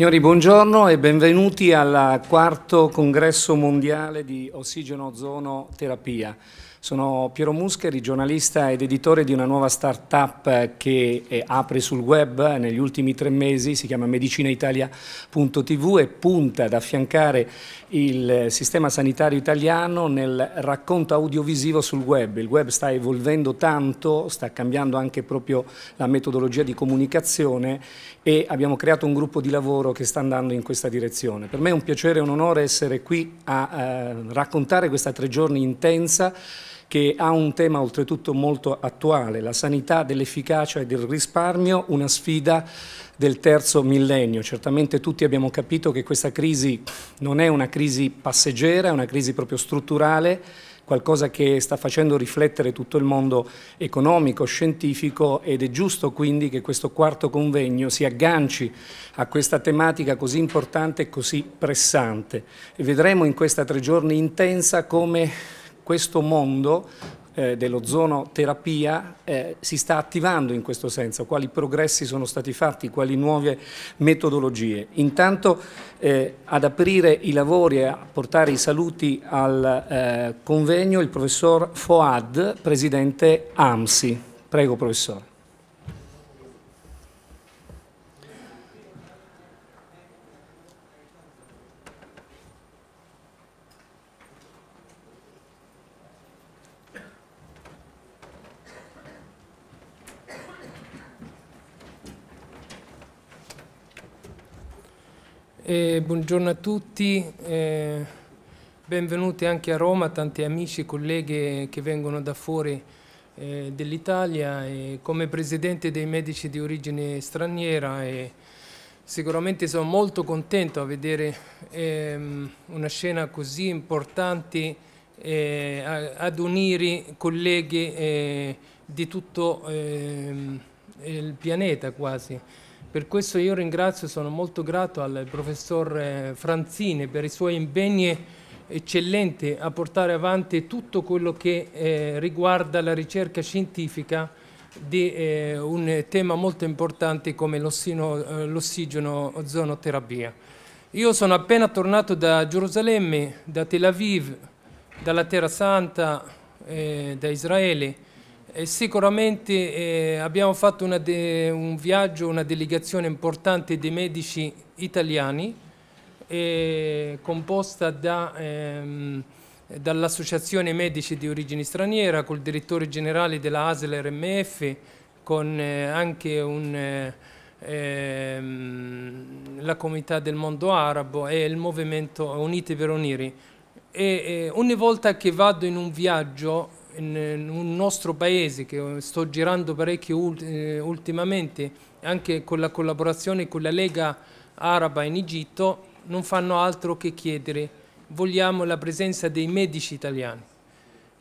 Signori, buongiorno e benvenuti al quarto congresso mondiale di ossigeno-ozono terapia. Sono Piero Muscheri, giornalista ed editore di una nuova start-up che eh, apre sul web negli ultimi tre mesi, si chiama medicinaitalia.tv e punta ad affiancare il sistema sanitario italiano nel racconto audiovisivo sul web. Il web sta evolvendo tanto, sta cambiando anche proprio la metodologia di comunicazione e abbiamo creato un gruppo di lavoro che sta andando in questa direzione. Per me è un piacere e un onore essere qui a eh, raccontare questa tre giorni intensa che ha un tema oltretutto molto attuale, la sanità dell'efficacia e del risparmio, una sfida del terzo millennio. Certamente tutti abbiamo capito che questa crisi non è una crisi passeggera, è una crisi proprio strutturale, qualcosa che sta facendo riflettere tutto il mondo economico, scientifico ed è giusto quindi che questo quarto convegno si agganci a questa tematica così importante e così pressante. E vedremo in questa tre giorni intensa come questo mondo eh, dell'ozonoterapia eh, si sta attivando in questo senso, quali progressi sono stati fatti, quali nuove metodologie. Intanto eh, ad aprire i lavori e a portare i saluti al eh, convegno il professor Foad, presidente AMSI. Prego professore. Eh, buongiorno a tutti, eh, benvenuti anche a Roma, tanti amici e colleghi che vengono da fuori eh, dell'Italia. Come presidente dei medici di origine straniera sicuramente sono molto contento a vedere ehm, una scena così importante ad unire colleghi eh, di tutto ehm, il pianeta quasi. Per questo io ringrazio, e sono molto grato al professor eh, Franzini per i suoi impegni eccellenti a portare avanti tutto quello che eh, riguarda la ricerca scientifica di eh, un tema molto importante come eh, l'ossigeno ozonoterapia. Io sono appena tornato da Gerusalemme, da Tel Aviv, dalla Terra Santa, eh, da Israele, e sicuramente eh, abbiamo fatto un viaggio, una delegazione importante di medici italiani eh, composta da, ehm, dall'Associazione Medici di Origine Straniera col direttore generale della ASL RMF con eh, anche un, eh, ehm, la comunità del mondo arabo e il movimento Unite per Uniri. E, eh, ogni volta che vado in un viaggio in un nostro paese che eh, sto girando parecchio eh, ultimamente, anche con la collaborazione con la Lega Araba in Egitto, non fanno altro che chiedere vogliamo la presenza dei medici italiani.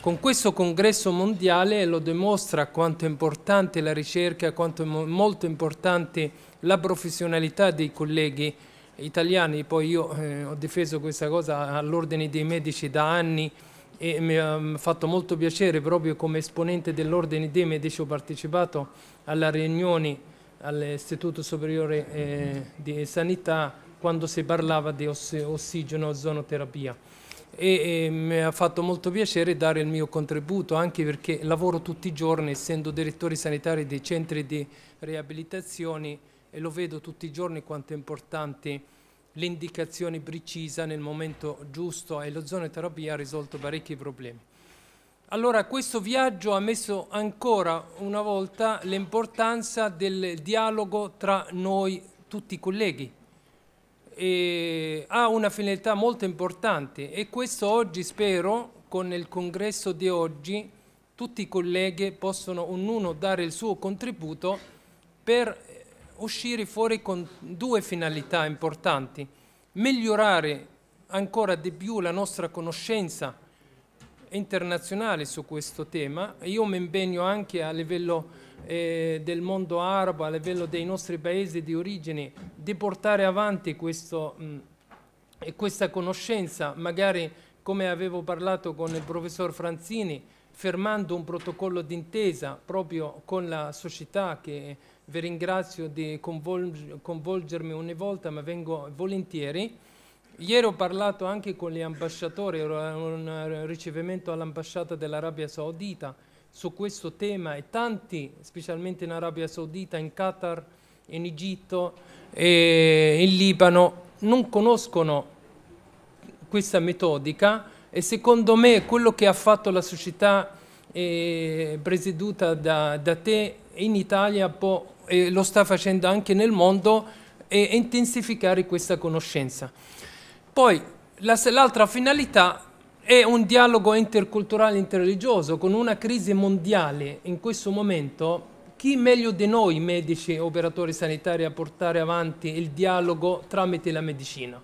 Con questo congresso mondiale lo dimostra quanto è importante la ricerca, quanto è molto importante la professionalità dei colleghi italiani. Poi io eh, ho difeso questa cosa all'ordine dei medici da anni, e mi ha mm, fatto molto piacere proprio come esponente dell'Ordine dei Medici ho partecipato alla riunione all'Istituto Superiore eh, di Sanità quando si parlava di oss ossigeno zonoterapia e, e mi ha fatto molto piacere dare il mio contributo anche perché lavoro tutti i giorni essendo direttore sanitario dei centri di riabilitazione e lo vedo tutti i giorni quanto è importante l'indicazione precisa nel momento giusto e l'ozonoterapia ha risolto parecchi problemi. Allora questo viaggio ha messo ancora una volta l'importanza del dialogo tra noi tutti i colleghi. E ha una finalità molto importante e questo oggi spero con il congresso di oggi tutti i colleghi possono ognuno dare il suo contributo per uscire fuori con due finalità importanti, migliorare ancora di più la nostra conoscenza internazionale su questo tema. Io mi impegno anche a livello eh, del mondo arabo, a livello dei nostri paesi di origine, di portare avanti questo, mh, mm, questa conoscenza, magari come avevo parlato con il professor Franzini, fermando un protocollo d'intesa proprio con la società che vi ringrazio di convolg convolgermi ogni volta, ma vengo volentieri. Ieri ho parlato anche con gli ambasciatori, ero a un ricevimento all'ambasciata dell'Arabia Saudita su questo tema e tanti, specialmente in Arabia Saudita, in Qatar, in Egitto, e in Libano, non conoscono questa metodica e secondo me quello che ha fatto la società eh, presieduta da, da, te in Italia può, eh, lo sta facendo anche nel mondo e intensificare questa conoscenza. Poi l'altra finalità è un dialogo interculturale e interreligioso con una crisi mondiale in questo momento chi meglio di noi medici e operatori sanitari a portare avanti il dialogo tramite la medicina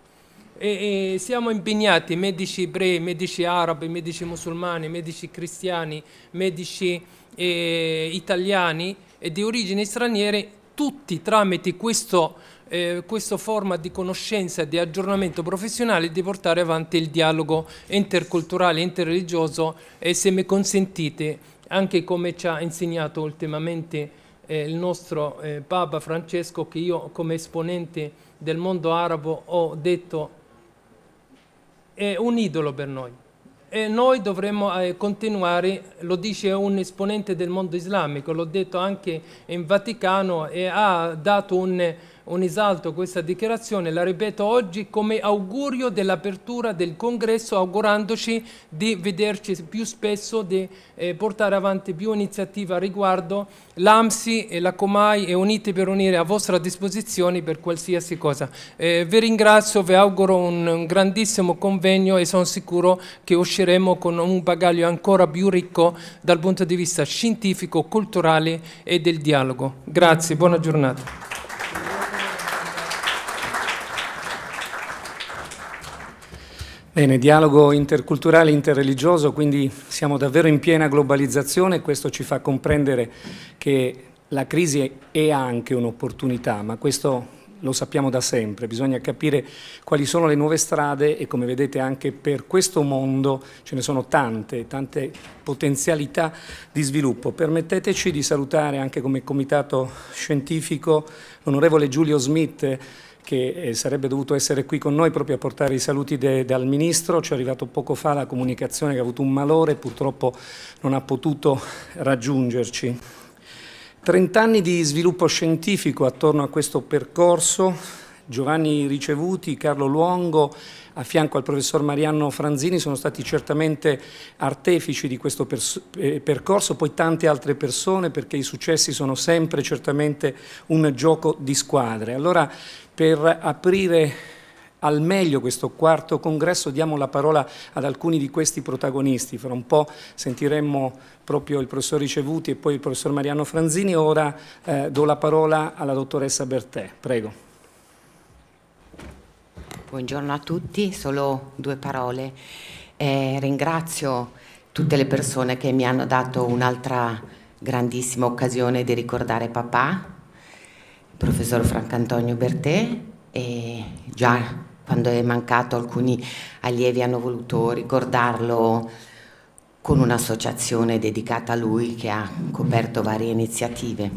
e, e siamo impegnati, medici ebrei, medici arabi, medici musulmani, medici cristiani, medici eh, italiani e di origine straniere, tutti tramite questo, eh, questa forma di conoscenza e di aggiornamento professionale di portare avanti il dialogo interculturale, interreligioso e se mi consentite anche come ci ha insegnato ultimamente eh, il nostro eh, Papa Francesco che io come esponente del mondo arabo ho detto è un idolo per noi e noi dovremmo eh, continuare, lo dice un esponente del mondo islamico, l'ho detto anche in Vaticano e ha dato un un esalto questa dichiarazione, la ripeto oggi come augurio dell'apertura del congresso, augurandoci di vederci più spesso, di eh, portare avanti più iniziativa riguardo. L'AMSI e la Comai e Unite per Unire a vostra disposizione per qualsiasi cosa. Eh, vi ringrazio, vi auguro un, un grandissimo convegno e sono sicuro che usciremo con un bagaglio ancora più ricco dal punto di vista scientifico, culturale e del dialogo. Grazie, buona giornata. Bene, dialogo interculturale e interreligioso, quindi siamo davvero in piena globalizzazione questo ci fa comprendere che la crisi è anche un'opportunità, ma questo lo sappiamo da sempre, bisogna capire quali sono le nuove strade e come vedete anche per questo mondo ce ne sono tante, tante potenzialità di sviluppo. Permetteteci di salutare anche come comitato scientifico l'onorevole Giulio Smith, che eh, sarebbe dovuto essere qui con noi proprio a portare i saluti de, dal Ministro, ci è arrivato poco fa la comunicazione che ha avuto un malore e purtroppo non ha potuto raggiungerci. Trent'anni di sviluppo scientifico attorno a questo percorso Giovanni Ricevuti, Carlo Luongo, a fianco al professor Mariano Franzini, sono stati certamente artefici di questo eh, percorso, poi tante altre persone perché i successi sono sempre certamente un gioco di squadre. Allora per aprire al meglio questo quarto congresso, diamo la parola ad alcuni di questi protagonisti. Fra un po' sentiremo proprio il professor Ricevuti e poi il professor Mariano Franzini. Ora eh, do la parola alla dottoressa Bertè. Prego buongiorno a tutti, solo due parole. Eh, ringrazio tutte le persone che mi hanno dato un'altra grandissima occasione di ricordare papà, il professor Francantonio Bertè, e già quando è mancato alcuni allievi hanno voluto ricordarlo con un'associazione dedicata a lui che ha coperto varie iniziative.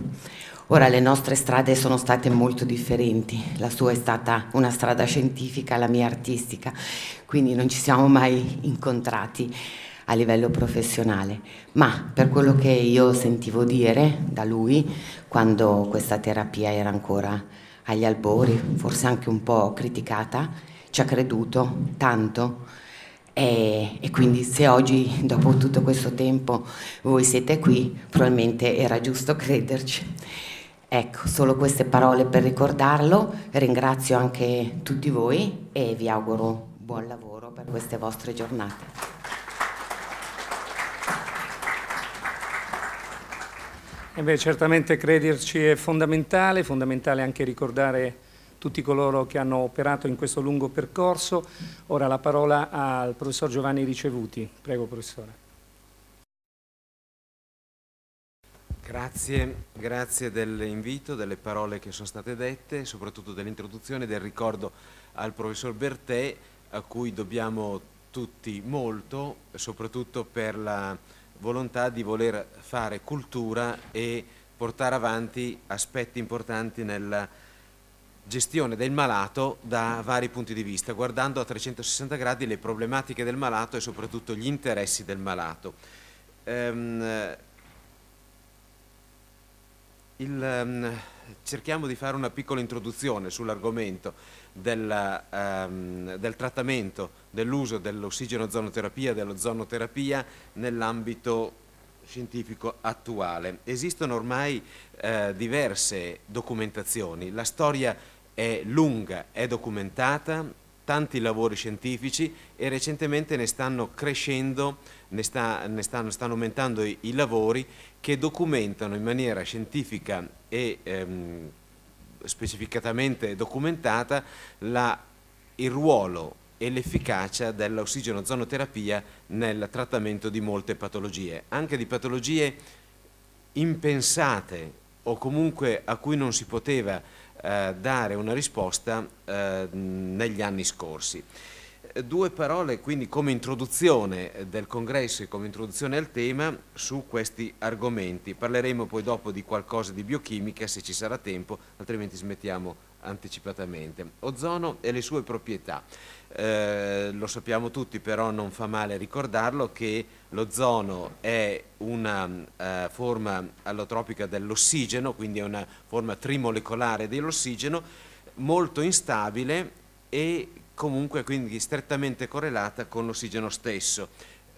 Ora le nostre strade sono state molto differenti, la sua è stata una strada scientifica, la mia artistica, quindi non ci siamo mai incontrati a livello professionale, ma per quello che io sentivo dire da lui quando questa terapia era ancora agli albori, forse anche un po' criticata, ci ha creduto tanto e, e quindi se oggi, dopo tutto questo tempo, voi siete qui, probabilmente era giusto crederci. Ecco, solo queste parole per ricordarlo, ringrazio anche tutti voi e vi auguro buon lavoro per queste vostre giornate. E beh, certamente crederci è fondamentale, fondamentale anche ricordare tutti coloro che hanno operato in questo lungo percorso. Ora la parola al professor Giovanni Ricevuti. Prego, professore. Grazie, grazie dell'invito, delle parole che sono state dette, soprattutto dell'introduzione e del ricordo al professor Bertè a cui dobbiamo tutti molto, soprattutto per la volontà di voler fare cultura e portare avanti aspetti importanti nella gestione del malato da vari punti di vista, guardando a 360 gradi le problematiche del malato e soprattutto gli interessi del malato. Ehm, il, um, cerchiamo di fare una piccola introduzione sull'argomento del, um, ehm, del, trattamento dell'uso dell'ossigeno-zonoterapia e dell'ozonoterapia nell'ambito scientifico attuale. Esistono ormai uh, diverse documentazioni, la storia è lunga, è documentata, tanti lavori scientifici e recentemente ne stanno crescendo ne, sta, ne stanno, stanno, aumentando i, i, lavori che documentano in maniera scientifica e ehm, specificatamente documentata la, il ruolo e l'efficacia dell'ossigeno zonoterapia nel trattamento di molte patologie, anche di patologie impensate o comunque a cui non si poteva eh, dare una risposta eh, negli anni scorsi due parole quindi come introduzione del congresso e come introduzione al tema su questi argomenti. Parleremo poi dopo di qualcosa di biochimica se ci sarà tempo, altrimenti smettiamo anticipatamente. Ozono e le sue proprietà. Eh, lo sappiamo tutti, però non fa male ricordarlo che l'ozono è una eh, forma allotropica dell'ossigeno, quindi è una forma trimolecolare dell'ossigeno, molto instabile e comunque quindi strettamente correlata con l'ossigeno stesso,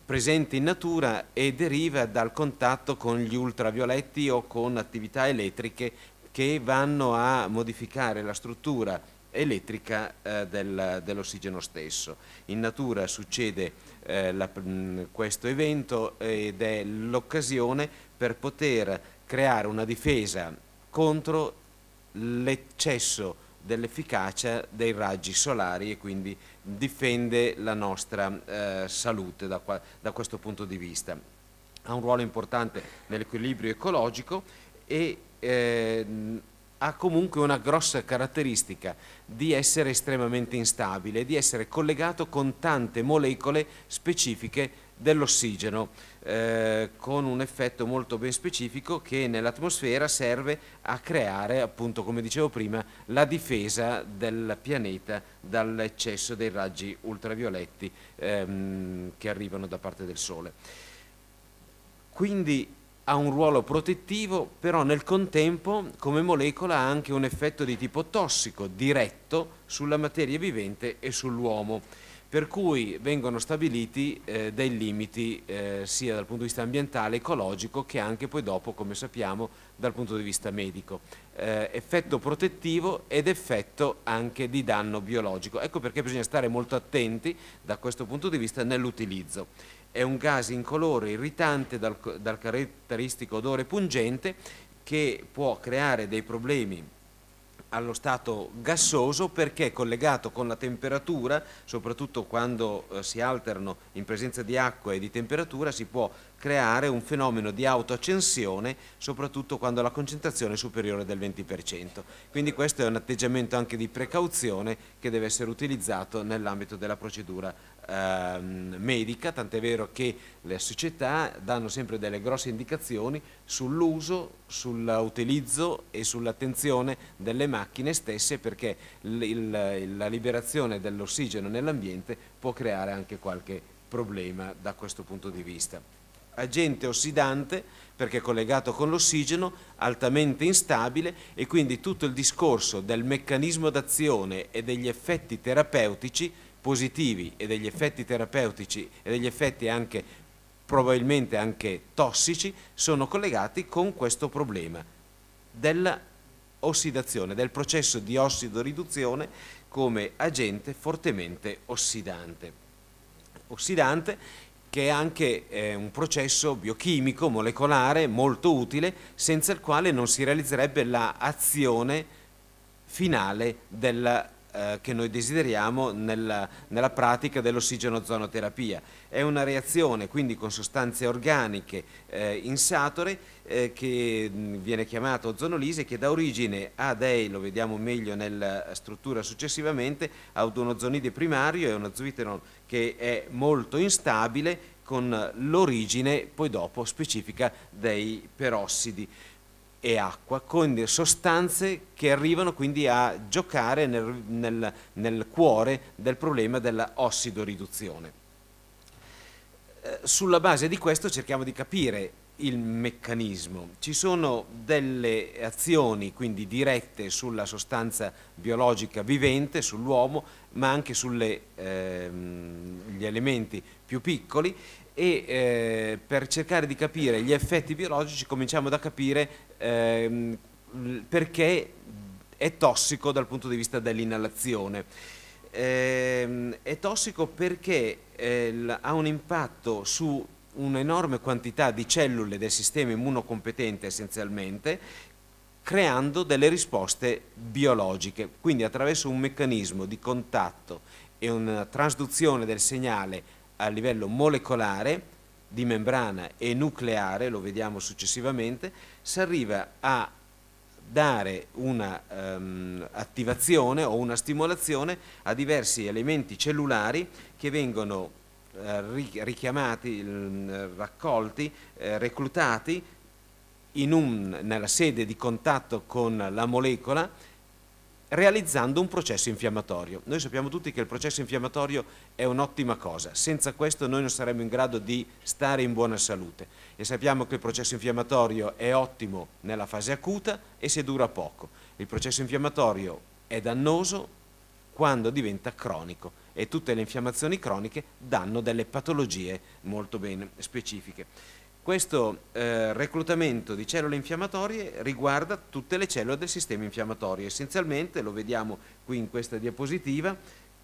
presente in natura e deriva dal contatto con gli ultravioletti o con attività elettriche che vanno a modificare la struttura elettrica eh, del, dell'ossigeno stesso. In natura succede eh, la, mh, questo evento ed è l'occasione per poter creare una difesa contro l'eccesso dell'efficacia dei raggi solari e quindi difende la nostra eh, salute da, qua, da questo punto di vista. Ha un ruolo importante nell'equilibrio ecologico e eh, ha comunque una grossa caratteristica di essere estremamente instabile, di essere collegato con tante molecole specifiche dell'ossigeno eh, con un effetto molto ben specifico che nell'atmosfera serve a creare, appunto come dicevo prima, la difesa del pianeta dall'eccesso dei raggi ultravioletti ehm, che arrivano da parte del Sole. Quindi ha un ruolo protettivo, però nel contempo come molecola ha anche un effetto di tipo tossico, diretto, sulla materia vivente e sull'uomo per cui vengono stabiliti eh, dei limiti eh, sia dal punto di vista ambientale, ecologico che anche poi dopo, come sappiamo, dal punto di vista medico. Eh, effetto protettivo ed effetto anche di danno biologico. Ecco perché bisogna stare molto attenti da questo punto di vista nell'utilizzo. È un gas incolore, irritante, dal, dal caratteristico odore pungente che può creare dei problemi allo stato gassoso perché è collegato con la temperatura, soprattutto quando eh, si alterno in presenza di acqua e di temperatura, si può creare un fenomeno di autoaccensione, soprattutto quando la concentrazione è superiore del 20%. Quindi questo è un atteggiamento anche di precauzione che deve essere utilizzato nell'ambito della procedura Ehm, medica, tant'è vero che le società danno sempre delle grosse indicazioni sull'uso, sull'utilizzo e sull'attenzione delle macchine stesse perché la liberazione dell'ossigeno nell'ambiente può creare anche qualche problema da questo punto di vista. Agente ossidante perché collegato con l'ossigeno, altamente instabile e quindi tutto il discorso del meccanismo d'azione e degli effetti terapeutici positivi e degli effetti terapeutici e degli effetti anche probabilmente anche tossici sono collegati con questo problema dell'ossidazione, del processo di ossidoriduzione come agente fortemente ossidante. Ossidante che è anche eh, un processo biochimico, molecolare, molto utile, senza il quale non si realizzerebbe l'azione finale della eh, che noi desideriamo nella, nella pratica dell'ossigeno-zonoterapia. È una reazione quindi con sostanze organiche eh, insatore eh, che viene chiamata ozonolisi che dà origine a dei, lo vediamo meglio nella eh, struttura successivamente, ad un ozonide primario e uno zwitteron che è molto instabile con l'origine poi dopo specifica dei perossidi e acqua con sostanze che arrivano quindi a giocare nel, nel, nel cuore del problema dell'ossidoriduzione. Eh, sulla base di questo cerchiamo di capire il meccanismo. Ci sono delle azioni quindi dirette sulla sostanza biologica vivente, sull'uomo, ma anche sugli ehm, elementi più piccoli e eh, per cercare di capire gli effetti biologici cominciamo da capire eh, perché è tossico dal punto di vista dell'inalazione. Eh, è tossico perché eh, ha un impatto su un'enorme quantità di cellule del sistema immunocompetente essenzialmente creando delle risposte biologiche, quindi attraverso un meccanismo di contatto e una trasduzione del segnale a livello molecolare di membrana e nucleare, lo vediamo successivamente, si arriva a dare un'attivazione ehm, um, o una stimolazione a diversi elementi cellulari che vengono eh, richiamati, mm, raccolti, eh, reclutati un, nella sede di contatto con la molecola realizzando un processo infiammatorio. Noi sappiamo tutti che il processo infiammatorio è un'ottima cosa, senza questo noi non saremmo in grado di stare in buona salute e sappiamo che il processo infiammatorio è ottimo nella fase acuta e se dura poco. Il processo infiammatorio è dannoso quando diventa cronico e tutte le infiammazioni croniche danno delle patologie molto ben specifiche questo eh, reclutamento di cellule infiammatorie riguarda tutte le cellule del sistema infiammatorio. Essenzialmente, lo vediamo qui in questa diapositiva,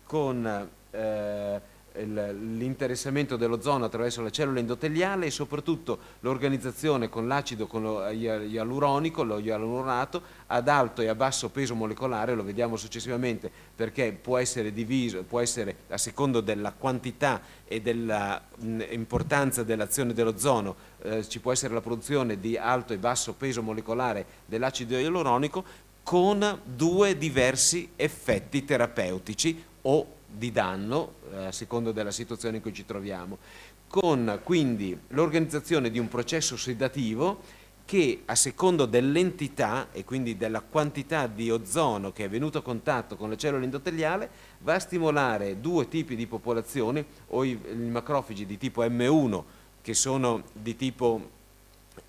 con eh, l'interessamento dell'ozono attraverso la cellula endoteliale e soprattutto l'organizzazione con l'acido con lo eh, ialuronico, lo ialuronato ad alto e a basso peso molecolare, lo vediamo successivamente perché può essere diviso, può essere a secondo della quantità e dell'importanza mm, dell'azione dell'ozono, eh, ci può essere la produzione di alto e basso peso molecolare dell'acido ialuronico con due diversi effetti terapeutici o di danno eh, a seconda della situazione in cui ci troviamo, con quindi l'organizzazione di un processo sedativo che a seconda dell'entità e quindi della quantità di ozono che è venuto a contatto con le cellule endoteliale va a stimolare due tipi di popolazioni o i, i macrofagi di tipo M1 che sono di tipo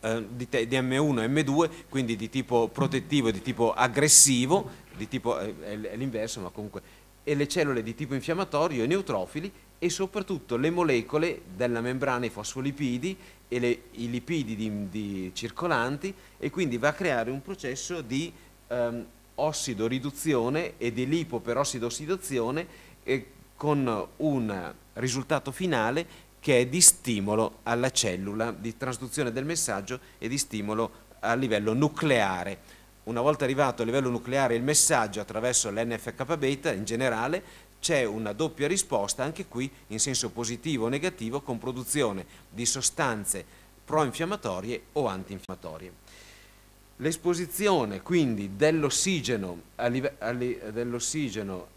eh, di, di M1 e M2 quindi di tipo protettivo, di tipo aggressivo, di tipo eh, è, è l'inverso ma comunque e le cellule di tipo infiammatorio e neutrofili e soprattutto le molecole della membrana, i fosfolipidi e le, i lipidi di, di circolanti e quindi va a creare un processo di ehm, ossidoriduzione e di lipoperossidossidazione eh, con un risultato finale che è di stimolo alla cellula, di trasduzione del messaggio e di stimolo a livello nucleare una volta arrivato a livello nucleare il messaggio attraverso l'NFK beta in generale, c'è una doppia risposta anche qui in senso positivo o negativo con produzione di sostanze proinfiammatorie o antinfiammatorie. L'esposizione quindi dell'ossigeno a, live dell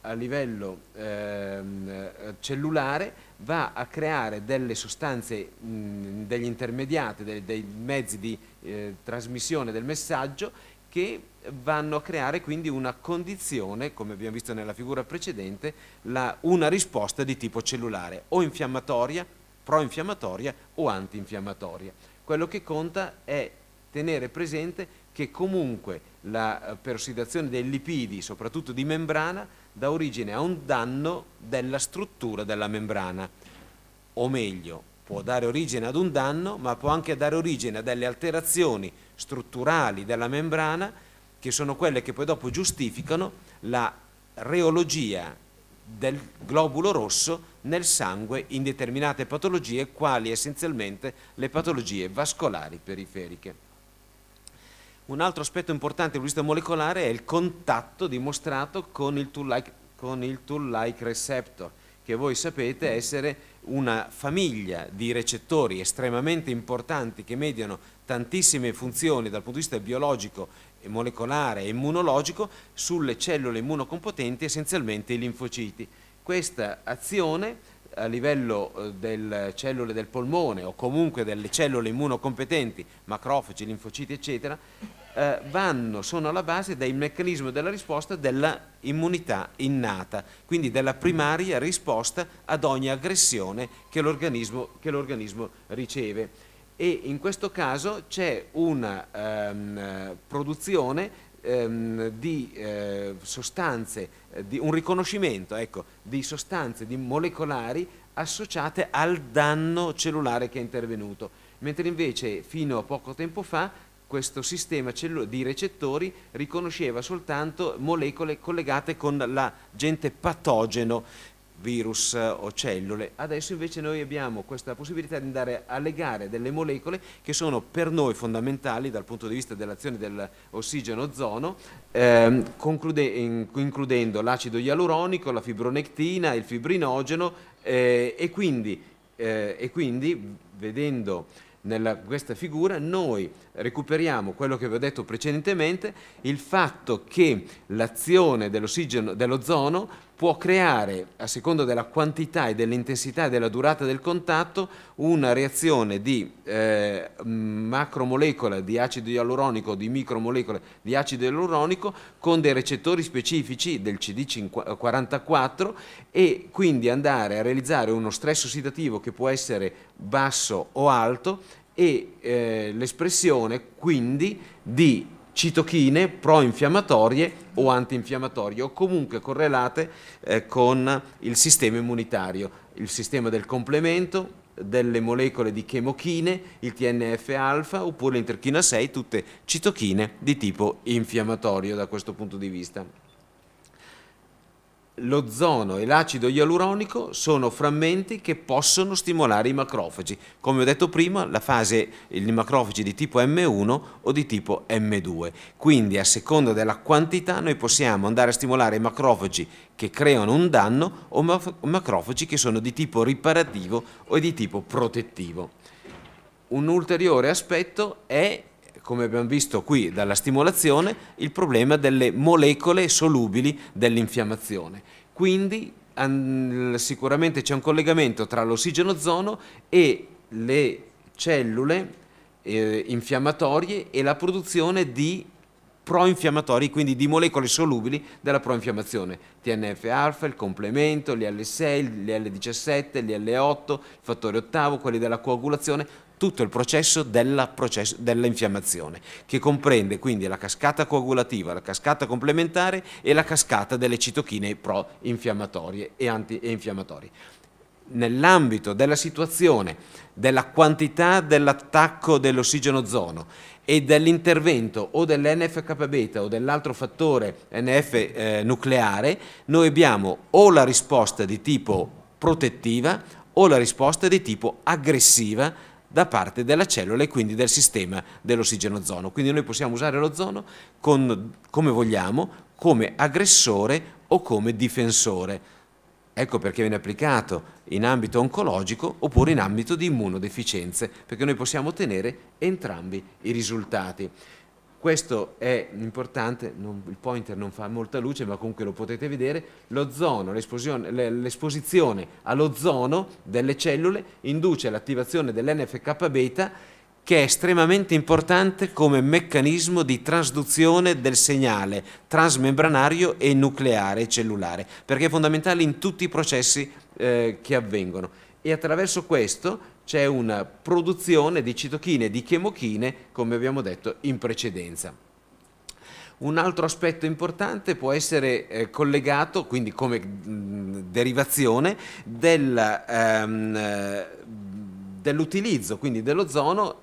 a, livello ehm, cellulare va a creare delle sostanze, mh, degli intermediati, dei, dei mezzi di eh, trasmissione del messaggio che vanno a creare quindi una condizione, come abbiamo visto nella figura precedente, la, una risposta di tipo cellulare, o infiammatoria, pro-infiammatoria o antinfiammatoria. Quello che conta è tenere presente che comunque la eh, perossidazione dei lipidi, soprattutto di membrana, dà origine a un danno della struttura della membrana, o meglio, può dare origine ad un danno, ma può anche dare origine a delle alterazioni strutturali della membrana che sono quelle che poi dopo giustificano la reologia del globulo rosso nel sangue in determinate patologie, quali essenzialmente le patologie vascolari periferiche. Un altro aspetto importante del vista molecolare è il contatto dimostrato con il tool-like -like receptor, che voi sapete essere una famiglia di recettori estremamente importanti che mediano tantissime funzioni dal punto di vista biologico, molecolare e immunologico sulle cellule immunocompetenti, essenzialmente i linfociti. Questa azione a livello eh, delle cellule del polmone o comunque delle cellule immunocompetenti, macrofagi, linfociti eccetera, eh, vanno, sono alla base del meccanismo della risposta dell'immunità innata, quindi della primaria risposta ad ogni aggressione che l'organismo riceve. E in questo caso c'è una ehm, produzione ehm, di eh, sostanze, eh, di un riconoscimento ecco, di sostanze di molecolari associate al danno cellulare che è intervenuto, mentre invece fino a poco tempo fa questo sistema di recettori riconosceva soltanto molecole collegate con l'agente patogeno virus eh, o cellule. Adesso invece noi abbiamo questa possibilità di andare a legare delle molecole che sono per noi fondamentali dal punto di vista dell'azione dell'ossigeno-ozono, ehm, includendo l'acido ialuronico, la fibronectina, il fibrinogeno eh, e, quindi, eh, e, quindi, vedendo nella, questa figura noi recuperiamo quello che vi ho detto precedentemente, il fatto che l'azione dell'ossigeno, dell'ozono può creare, a seconda della quantità e dell'intensità e della durata del contatto, una reazione di eh, macromolecola di acido ialuronico, di micromolecola di acido ialuronico con dei recettori specifici del CD44 e quindi andare a realizzare uno stress ossidativo che può essere basso o alto e eh, l'espressione quindi di citochine pro-infiammatorie o antinfiammatorie o comunque correlate eh, con il sistema immunitario, il sistema del complemento, delle molecole di chemochine, il TNF-alfa oppure l'interchina 6, tutte citochine di tipo infiammatorio da questo punto di vista l'ozono e l'acido ialuronico sono frammenti che possono stimolare i macrofagi. Come ho detto prima, la fase, i macrofagi di tipo M1 o di tipo M2. Quindi a seconda della quantità noi possiamo andare a stimolare i macrofagi che creano un danno o macrofagi che sono di tipo riparativo o di tipo protettivo. Un ulteriore aspetto è come abbiamo visto qui dalla stimolazione, il problema delle molecole solubili dell'infiammazione. Quindi sicuramente c'è un collegamento tra l'ossigeno ozono e le cellule eh, infiammatorie e la produzione di proinfiammatori, quindi di molecole solubili della proinfiammazione, TNF-alfa, il complemento, gli L6, gli L17, gli L8, il fattore ottavo, quelli della coagulazione, tutto il processo dell'infiammazione, dell che comprende quindi la cascata coagulativa, la cascata complementare e la cascata delle citochine pro-infiammatorie e anti-infiammatorie. nell'ambito della situazione, della quantità dell'attacco dell'ossigeno zono e dell'intervento o dell'NFK beta o dell'altro fattore NF eh, nucleare, noi abbiamo o la risposta di tipo protettiva o la risposta di tipo aggressiva da parte della cellula e quindi del sistema dell'ossigeno-ozono. Quindi noi possiamo usare l'ozono come vogliamo, come aggressore o come difensore. Ecco perché viene applicato in ambito oncologico oppure in ambito di immunodeficienze, perché noi possiamo ottenere entrambi i risultati. Questo è importante, non, il pointer non fa molta luce ma comunque lo potete vedere, l'ozono, l'esposizione all'ozono delle cellule induce l'attivazione dell'NFK beta che è estremamente importante come meccanismo di trasduzione del segnale transmembranario e nucleare cellulare, perché è fondamentale in tutti i processi eh, che avvengono. E attraverso questo c'è una produzione di citochine e di chemochine, come abbiamo detto in precedenza. Un altro aspetto importante può essere eh, collegato, quindi come mh, derivazione, del, ehm, eh, dell'utilizzo quindi dell'ozono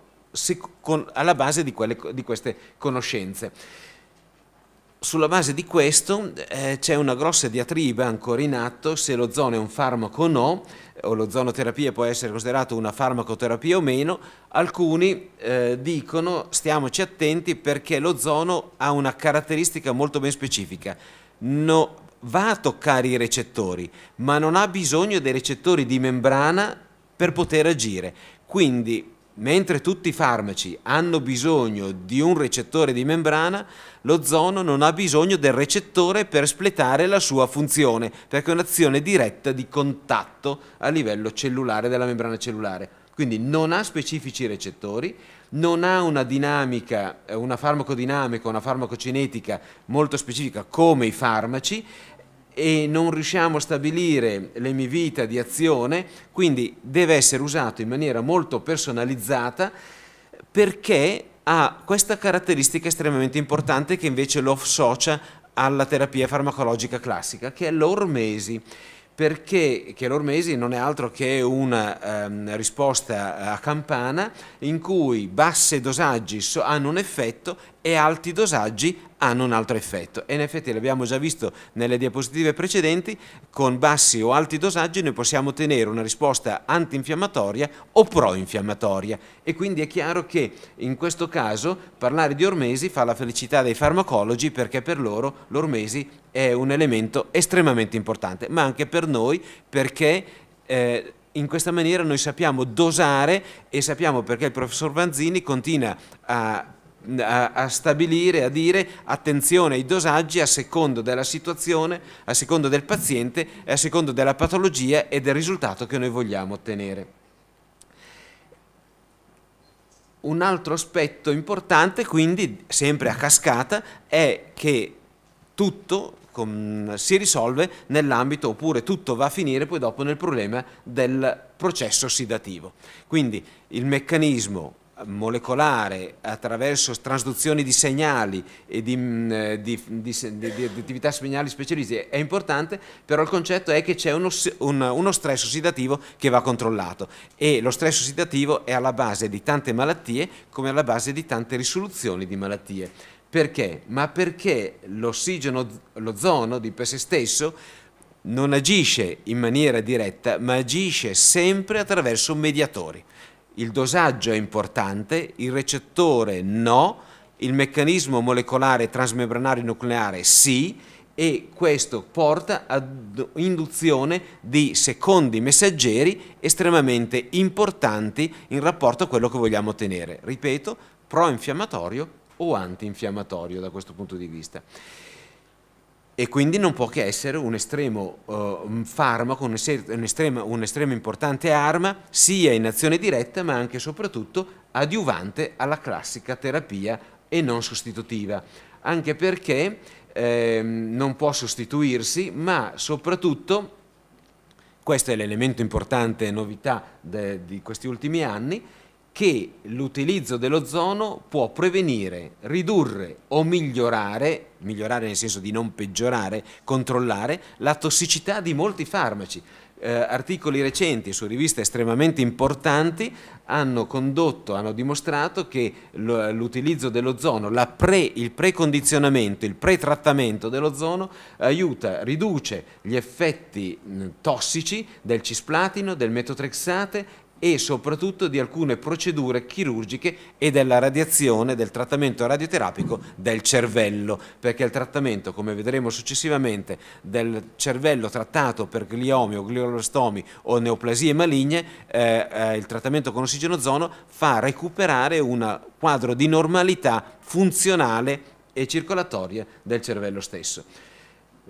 alla base di, quelle, di queste conoscenze. Sulla base di questo eh, c'è una grossa diatriba ancora in atto se l'ozono è un farmaco o no, o l'ozonoterapia può essere considerata una farmacoterapia o meno. Alcuni eh, dicono stiamoci attenti perché l'ozono ha una caratteristica molto ben specifica. No, va a toccare i recettori, ma non ha bisogno dei recettori di membrana per poter agire. Quindi Mentre tutti i farmaci hanno bisogno di un recettore di membrana, l'ozono non ha bisogno del recettore per espletare la sua funzione, perché è un'azione diretta di contatto a livello cellulare della membrana cellulare. Quindi non ha specifici recettori, non ha una dinamica, una farmacodinamica, una farmacocinetica molto specifica come i farmaci, e non riusciamo a stabilire l'emivita di azione, quindi deve essere usato in maniera molto personalizzata perché ha questa caratteristica estremamente importante che invece lo associa alla terapia farmacologica classica, che è l'ormesi perché che l'ormesi non è altro che una ehm, risposta eh, a campana in cui bassi dosaggi hanno un effetto e alti dosaggi hanno un altro effetto e in effetti l'abbiamo già visto nelle diapositive precedenti, con bassi o alti dosaggi noi possiamo ottenere una risposta antinfiammatoria o proinfiammatoria e quindi è chiaro che in questo caso parlare di ormesi fa la felicità dei farmacologi perché per loro l'ormesi è un elemento estremamente importante, ma anche per noi perché... Eh, in questa maniera noi sappiamo dosare e sappiamo perché il professor Vanzini continua a a, a stabilire, a dire attenzione ai dosaggi a secondo della situazione, a secondo del paziente e a secondo della patologia e del risultato che noi vogliamo ottenere. Un altro aspetto importante, quindi sempre a cascata, è che tutto si risolve nell'ambito oppure tutto va a finire poi dopo nel problema del processo ossidativo. Quindi il meccanismo molecolare attraverso trasduzioni di segnali e di, mm, di, di, di attività segnali specialistiche è importante, però il concetto è che c'è uno, un, uno stress ossidativo che va controllato e lo stress ossidativo è alla base di tante malattie come alla base di tante risoluzioni di malattie. Perché? Ma perché l'ossigeno, l'ozono di per sé stesso non agisce in maniera diretta, ma agisce sempre attraverso mediatori il dosaggio è importante, il recettore no, il meccanismo molecolare transmembranario nucleare sì e questo porta ad induzione di secondi messaggeri estremamente importanti in rapporto a quello che vogliamo ottenere. Ripeto, pro-infiammatorio o antinfiammatorio da questo punto di vista e quindi non può che essere un estremo uh, farmaco, un, un'estrema, un importante arma sia in azione diretta ma anche e soprattutto adiuvante alla classica terapia e non sostitutiva, anche perché ehm, non può sostituirsi ma soprattutto, questo è l'elemento importante e novità de, di questi ultimi anni, che l'utilizzo dell'ozono può prevenire, ridurre o migliorare, migliorare nel senso di non peggiorare, controllare la tossicità di molti farmaci. Eh, articoli recenti su riviste estremamente importanti hanno condotto, hanno dimostrato che l'utilizzo dell'ozono, pre, il precondizionamento, il pretrattamento dell'ozono aiuta, riduce gli effetti mh, tossici del cisplatino, del metotrexate e soprattutto di alcune procedure chirurgiche e della radiazione, del trattamento radioterapico del cervello, perché il trattamento, come vedremo successivamente, del cervello trattato per gliomi o gliolostomi o neoplasie maligne, eh, eh, il trattamento con ossigeno ossigenozono fa recuperare un quadro di normalità funzionale e circolatoria del cervello stesso.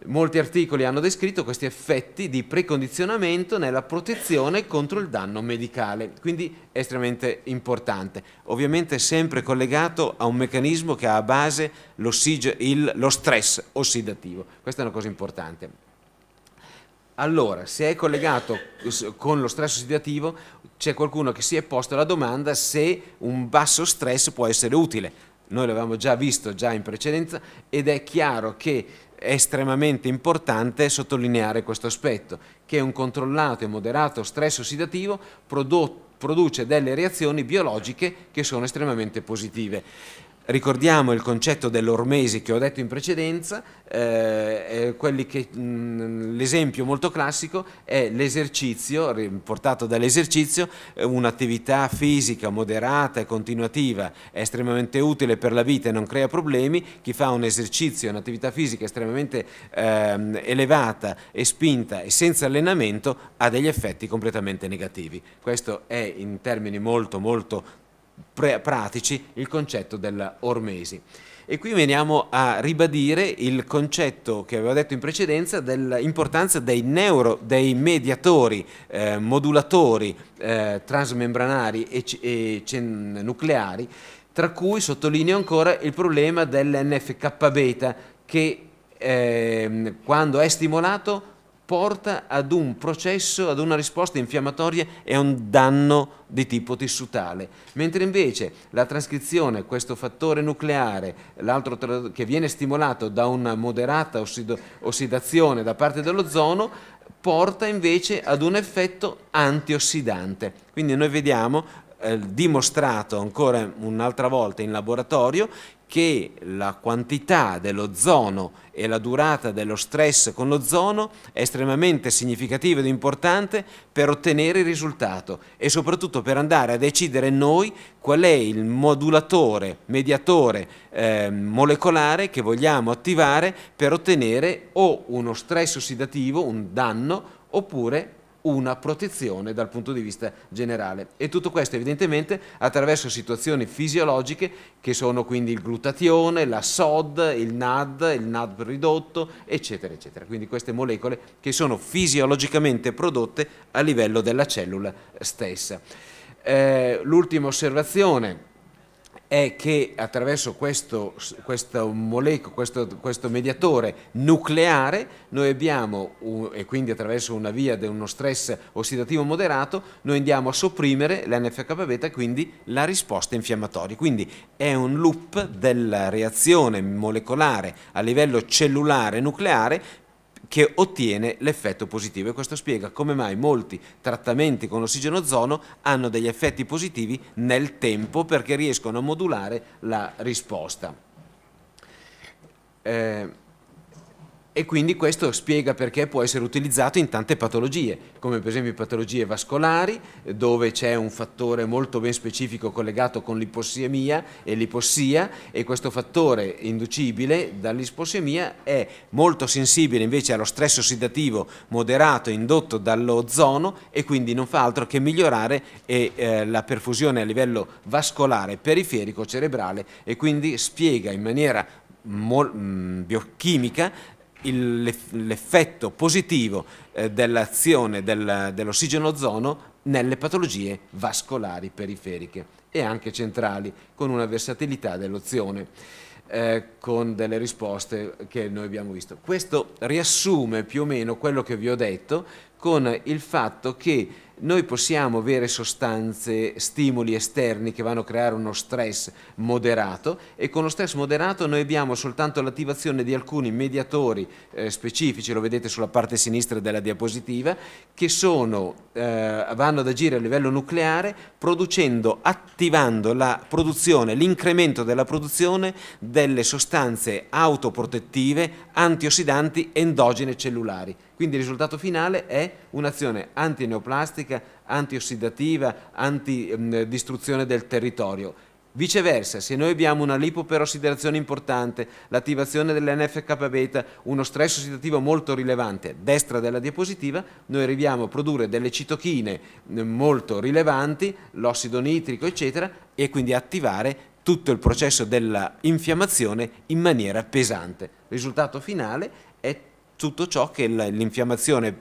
Molti articoli hanno descritto questi effetti di precondizionamento nella protezione contro il danno medicale, quindi è estremamente importante. Ovviamente sempre collegato a un meccanismo che ha a base il, lo stress ossidativo, questa è una cosa importante. Allora, se è collegato con lo stress ossidativo, c'è qualcuno che si è posto la domanda se un basso stress può essere utile. Noi l'avevamo già visto già in precedenza ed è chiaro che è estremamente importante sottolineare questo aspetto, che un controllato e moderato stress ossidativo prodotto produce delle reazioni biologiche che sono estremamente positive ricordiamo il concetto dell'ormesi che ho detto in precedenza, eh, mm, l'esempio molto classico è l'esercizio, portato dall'esercizio, eh, un'attività fisica moderata e continuativa è estremamente utile per la vita e non crea problemi, chi fa un esercizio, un'attività fisica estremamente ehm, elevata e spinta e senza allenamento ha degli effetti completamente negativi. Questo è in termini molto molto pratici il concetto dell'ormesi. E qui veniamo a ribadire il concetto che avevo detto in precedenza dell'importanza dei neuro, dei mediatori, eh, modulatori eh, transmembranari e, e nucleari, tra cui sottolineo ancora il problema dell'NFK beta che eh, quando è stimolato porta ad un processo, ad una risposta infiammatoria e a un danno di tipo tissutale, mentre invece la trascrizione, questo fattore nucleare, l'altro che viene stimolato da una moderata ossidazione da parte dell'ozono, porta invece ad un effetto antiossidante. Quindi noi vediamo eh, dimostrato ancora un'altra volta in laboratorio che la quantità dell'ozono e la durata dello stress con l'ozono è estremamente significativa ed importante per ottenere il risultato e soprattutto per andare a decidere noi qual è il modulatore, mediatore eh, molecolare che vogliamo attivare per ottenere o uno stress ossidativo, un danno, oppure una protezione dal punto di vista generale. E tutto questo evidentemente attraverso situazioni fisiologiche che sono quindi il glutatione, la SOD, il NAD, il NAD ridotto, eccetera, eccetera. Quindi queste molecole che sono fisiologicamente prodotte a livello della cellula stessa. Eh, L'ultima osservazione è che attraverso questo, questo moleco, questo, questo, mediatore nucleare, noi abbiamo, e quindi attraverso una via di uno stress ossidativo moderato, noi andiamo a sopprimere l'NFK beta e quindi la risposta infiammatoria. Quindi è un loop della reazione molecolare a livello cellulare nucleare che ottiene l'effetto positivo e questo spiega come mai molti trattamenti con ossigeno ozono hanno degli effetti positivi nel tempo perché riescono a modulare la risposta. Eh, e quindi questo spiega perché può essere utilizzato in tante patologie, come per esempio patologie vascolari, dove c'è un fattore molto ben specifico collegato con l'ipossemia e l'ipossia e questo fattore inducibile dall'ipossemia è molto sensibile invece allo stress ossidativo moderato indotto dall'ozono e quindi non fa altro che migliorare eh, la perfusione a livello vascolare, periferico, cerebrale e quindi spiega in maniera mm, biochimica l'effetto positivo eh, dell'azione del, dell'ossigeno ozono nelle patologie vascolari periferiche e anche centrali, con una versatilità dell'ozione, eh, con delle risposte che noi abbiamo visto. Questo riassume più o meno quello che vi ho detto con il fatto che noi possiamo avere sostanze, stimoli esterni che vanno a creare uno stress moderato e con lo stress moderato noi abbiamo soltanto l'attivazione di alcuni mediatori eh, specifici, lo vedete sulla parte sinistra della diapositiva, che sono eh, vanno ad agire a livello nucleare producendo, attivando la produzione, l'incremento della produzione delle sostanze autoprotettive, antiossidanti, endogene cellulari. Quindi il risultato finale è un'azione antineoplastica, antiossidativa, antidistruzione mm, del territorio. Viceversa, se noi abbiamo una lipoperossidazione importante, l'attivazione dell'NFK beta, uno stress ossidativo molto rilevante, destra della diapositiva, noi arriviamo a produrre delle citochine eh, molto rilevanti, l'ossido nitrico, eccetera, e quindi attivare tutto il processo dell'infiammazione in maniera pesante. Il Risultato finale è tutto ciò che l'infiammazione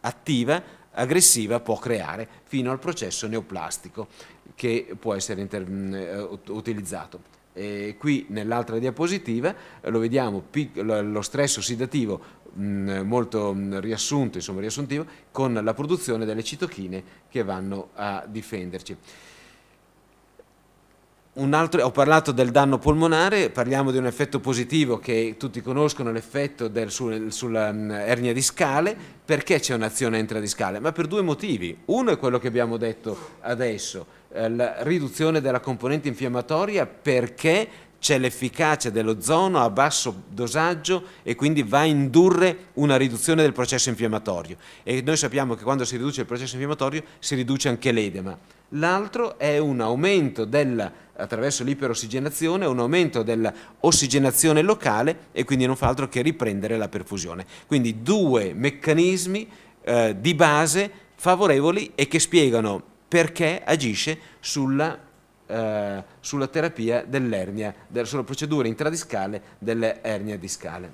attiva, aggressiva, può creare fino al processo neoplastico che può essere mm, eh, utilizzato. E qui nell'altra diapositiva lo vediamo, lo stress ossidativo mh, mm, molto mh, mm, riassunto, insomma riassuntivo, con la produzione delle citochine che vanno a difenderci. Altro, ho parlato del danno polmonare, parliamo di un effetto positivo che tutti conoscono, l'effetto sul, sulla mh, ernia discale, perché c'è un'azione intradiscale? Ma per due motivi, uno è quello che abbiamo detto adesso, eh, la riduzione della componente infiammatoria perché c'è l'efficacia dell'ozono a basso dosaggio e quindi va a indurre una riduzione del processo infiammatorio. E noi sappiamo che quando si riduce il processo infiammatorio si riduce anche l'edema. L'altro è un aumento della, attraverso l'iperossigenazione, un aumento dell'ossigenazione locale e quindi non fa altro che riprendere la perfusione. Quindi due meccanismi eh, di base favorevoli e che spiegano perché agisce sulla, eh, sulla terapia dell'ernia, sulla procedura intradiscale dell'ernia discale,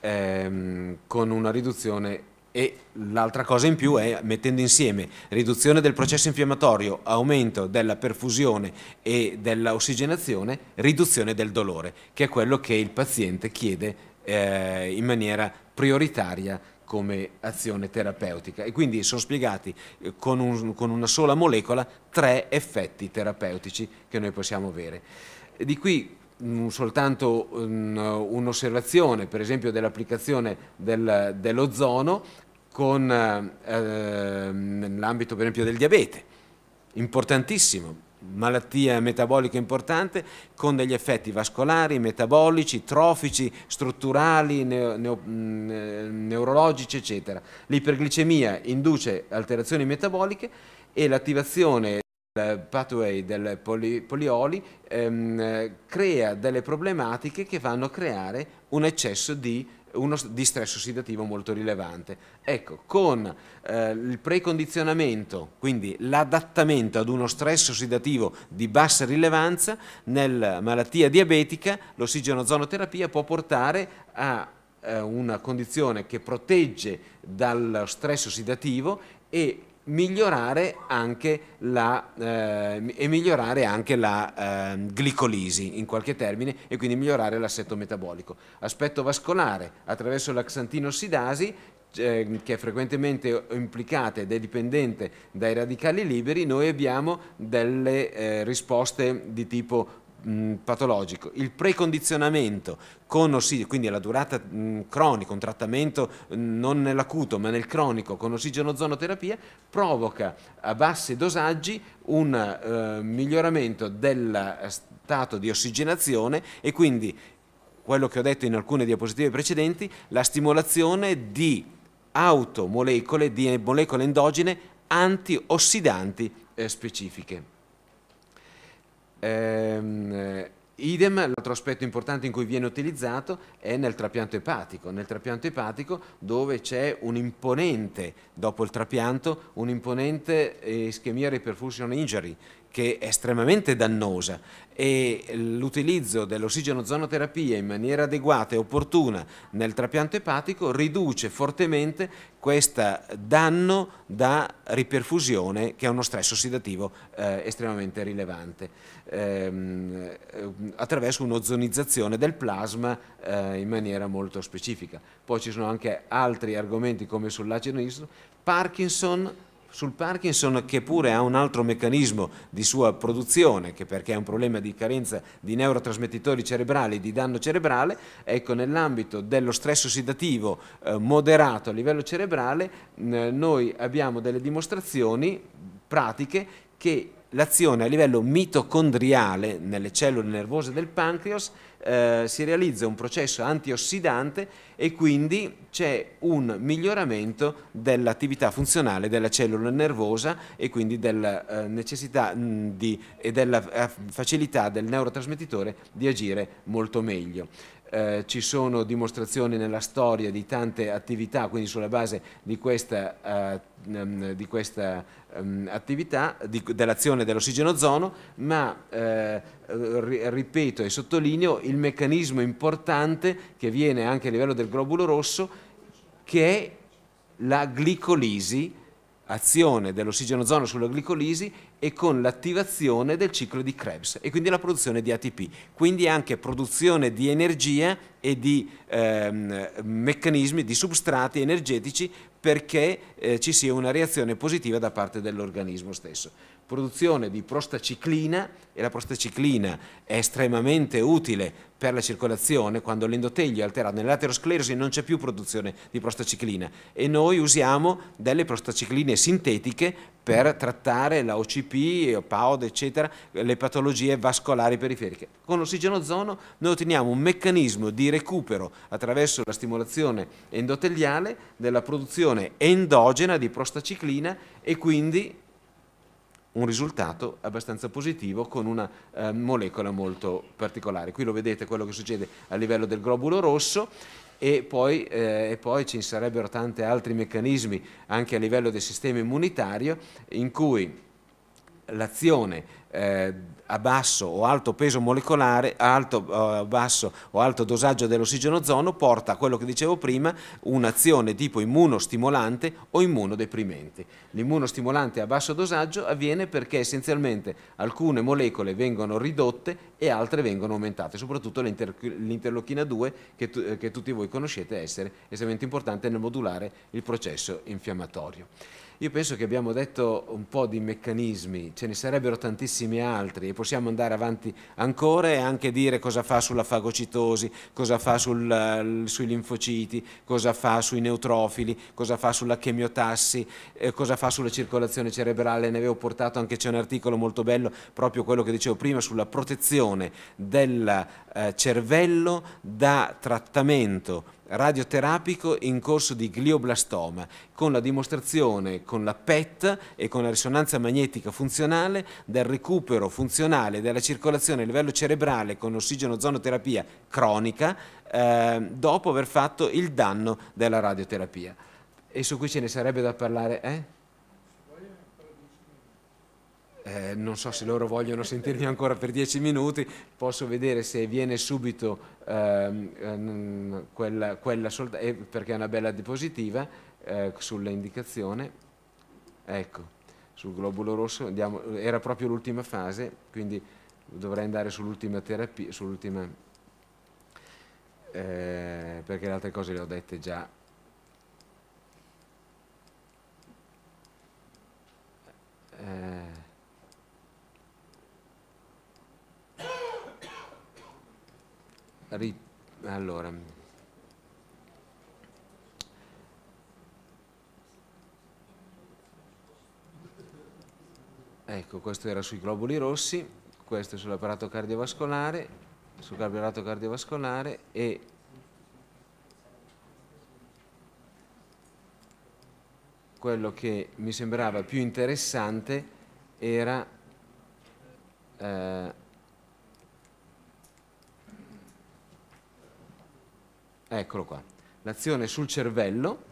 ehm, con una riduzione e l'altra cosa in più è mettendo insieme riduzione del processo infiammatorio, aumento della perfusione e dell'ossigenazione, riduzione del dolore, che è quello che il paziente chiede eh, in maniera prioritaria come azione terapeutica e quindi sono spiegati eh, con, un, con una sola molecola tre effetti terapeutici che noi possiamo avere. Di qui mm, soltanto un'osservazione, per esempio, dell'applicazione del, dell'ozono con, eh, ehm, nell'ambito, per esempio, del diabete. Importantissimo, malattia metabolica importante con degli effetti vascolari, metabolici, trofici, strutturali, neo, neo, neurologici, eccetera. L'iperglicemia induce alterazioni metaboliche e l'attivazione del pathway del poli, polioli ehm, crea delle problematiche che fanno creare un eccesso di uno distress ossidativo molto rilevante. Ecco, con eh, il precondizionamento, quindi l'adattamento ad uno stress ossidativo di bassa rilevanza, nella malattia diabetica lossigeno l'ossigenozonoterapia può portare a eh, una condizione che protegge dallo stress ossidativo e migliorare anche la, eh, e migliorare anche la eh, glicolisi in qualche termine e quindi migliorare l'assetto metabolico. Aspetto vascolare attraverso la xantinossidasi ehm, che è frequentemente implicata ed è dipendente dai radicali liberi, noi abbiamo delle eh, risposte di tipo mh, mm, patologico, il precondizionamento con ossigeno, quindi la durata mh, mm, cronica, un trattamento mh, mm, non nell'acuto ma nel cronico con ossigeno-zonoterapia, provoca a bassi dosaggi un eh, miglioramento del stato di ossigenazione e quindi quello che ho detto in alcune diapositive precedenti, la stimolazione di automolecole, di molecole endogene antiossidanti eh, specifiche. Ehm, idem, l'altro aspetto importante in cui viene utilizzato è nel trapianto epatico, nel trapianto epatico dove c'è un imponente, dopo il trapianto, un'imponente eh, ischemia reperfusion injury che è estremamente dannosa e l'utilizzo dell'ossigeno-zonoterapia in maniera adeguata e opportuna nel trapianto epatico riduce fortemente questo danno da riperfusione che è uno stress ossidativo eh, estremamente rilevante ehm, eh, attraverso un'ozonizzazione del plasma eh, in maniera molto specifica. Poi ci sono anche altri argomenti come sull'acido Parkinson sul Parkinson che pure ha un altro meccanismo di sua produzione, che perché è un problema di carenza di neurotrasmettitori cerebrali, di danno cerebrale, ecco nell'ambito dello stress ossidativo eh, moderato a livello cerebrale eh, noi abbiamo delle dimostrazioni pratiche che l'azione a livello mitocondriale nelle cellule nervose del pancreas eh, si realizza un processo antiossidante e quindi c'è un miglioramento dell'attività funzionale della cellula nervosa e quindi della eh, necessità mm, di, e della eh, facilità del neurotrasmettitore di agire molto meglio eh, ci sono dimostrazioni nella storia di tante attività, quindi sulla base di questa, eh, mm, di questa ehm, attività, dell'azione dell'ossigeno-ozono, ma eh, ripeto e sottolineo il meccanismo importante che viene anche a livello del globulo rosso che è la glicolisi azione dell'ossigeno ozono sulla glicolisi e con l'attivazione del ciclo di Krebs e quindi la produzione di ATP, quindi anche produzione di energia e di ehm, meccanismi, di substrati energetici perché eh, ci sia una reazione positiva da parte dell'organismo stesso produzione di prostaciclina e la prostaciclina è estremamente utile per la circolazione quando l'endotelio è alterato. Nell'aterosclerosi non c'è più produzione di prostaciclina e noi usiamo delle prostacicline sintetiche per trattare la OCP, PAOD, eccetera, le patologie vascolari periferiche. Con l'ossigenozono noi otteniamo un meccanismo di recupero attraverso la stimolazione endoteliale della produzione endogena di prostaciclina e quindi un risultato abbastanza positivo con una eh, molecola molto particolare. Qui lo vedete quello che succede a livello del globulo rosso e poi, eh, e poi ci sarebbero tanti altri meccanismi anche a livello del sistema immunitario in cui l'azione eh, a basso o alto peso molecolare, a alto, eh, basso o alto dosaggio dell'ossigeno ozono porta a quello che dicevo prima, un'azione tipo immunostimolante o immunodeprimente. L'immunostimolante a basso dosaggio avviene perché essenzialmente alcune molecole vengono ridotte e altre vengono aumentate, soprattutto l'interlochina 2 che, tu, eh, che tutti voi conoscete essere estremamente importante nel modulare il processo infiammatorio. Io penso che abbiamo detto un po' di meccanismi, ce ne sarebbero tantissimi altri e possiamo andare avanti ancora e anche dire cosa fa sulla fagocitosi, cosa fa sul, eh, sui linfociti, cosa fa sui neutrofili, cosa fa sulla chemiotassi, eh, cosa fa sulla circolazione cerebrale. Ne avevo portato anche, c'è un articolo molto bello, proprio quello che dicevo prima, sulla protezione del eh, cervello da trattamento radioterapico in corso di glioblastoma con la dimostrazione con la PET e con la risonanza magnetica funzionale del recupero funzionale della circolazione a livello cerebrale con ossigeno-zonoterapia cronica eh, dopo aver fatto il danno della radioterapia. E su cui ce ne sarebbe da parlare, eh? Eh, non so se loro vogliono sentirmi ancora per dieci minuti, posso vedere se viene subito ehm, quella, quella eh, perché è una bella diapositiva eh, indicazione, ecco, sul globulo rosso, andiamo, era proprio l'ultima fase, quindi dovrei andare sull'ultima terapia, sull'ultima, eh, perché le altre cose le ho dette già eh, ri, allora, ecco questo era sui globuli rossi, questo sull'apparato cardiovascolare, sul carboidrato cardiovascolare e quello che mi sembrava più interessante era eh, Eccolo qua. L'azione sul cervello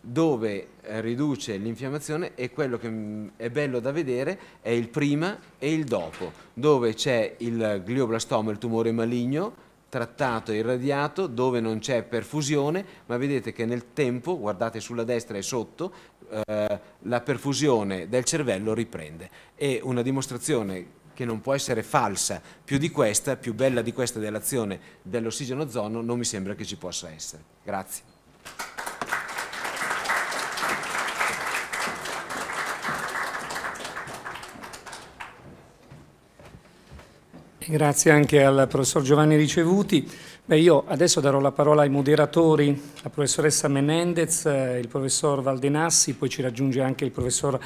dove eh, riduce l'infiammazione e quello che mm, è bello da vedere è il prima e il dopo, dove c'è il glioblastoma, il tumore maligno, trattato e irradiato, dove non c'è perfusione, ma vedete che nel tempo, guardate sulla destra e sotto, eh, la perfusione del cervello riprende. È una dimostrazione che non può essere falsa più di questa, più bella di questa dell'azione dell'ossigeno ozono, non mi sembra che ci possa essere. Grazie. Grazie anche al professor Giovanni Ricevuti. Beh, io adesso darò la parola ai moderatori, la professoressa Menendez, eh, il professor Valdenassi, poi ci raggiunge anche il professor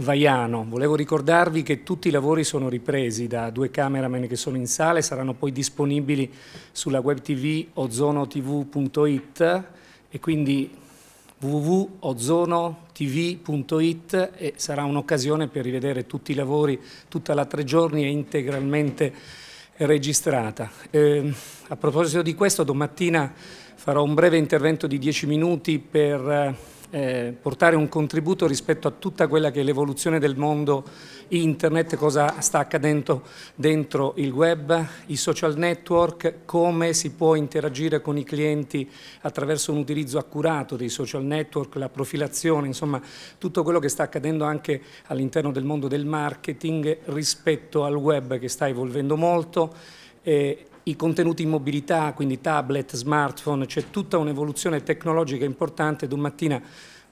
Vaiano. Volevo ricordarvi che tutti i lavori sono ripresi da due cameraman che sono in sala e saranno poi disponibili sulla web tv ozonotv.it e quindi www.ozonotv.it e sarà un'occasione per rivedere tutti i lavori, tutta la tre giorni è integralmente registrata. Eh, a proposito di questo, domattina farò un breve intervento di 10 minuti per... Eh, eh, portare un contributo rispetto a tutta quella che è l'evoluzione del mondo internet, cosa sta accadendo dentro il web, i social network, come si può interagire con i clienti attraverso un utilizzo accurato dei social network, la profilazione, insomma tutto quello che sta accadendo anche all'interno del mondo del marketing rispetto al web che sta evolvendo molto. Eh, i contenuti in mobilità, quindi tablet, smartphone, c'è tutta un'evoluzione tecnologica importante Domattina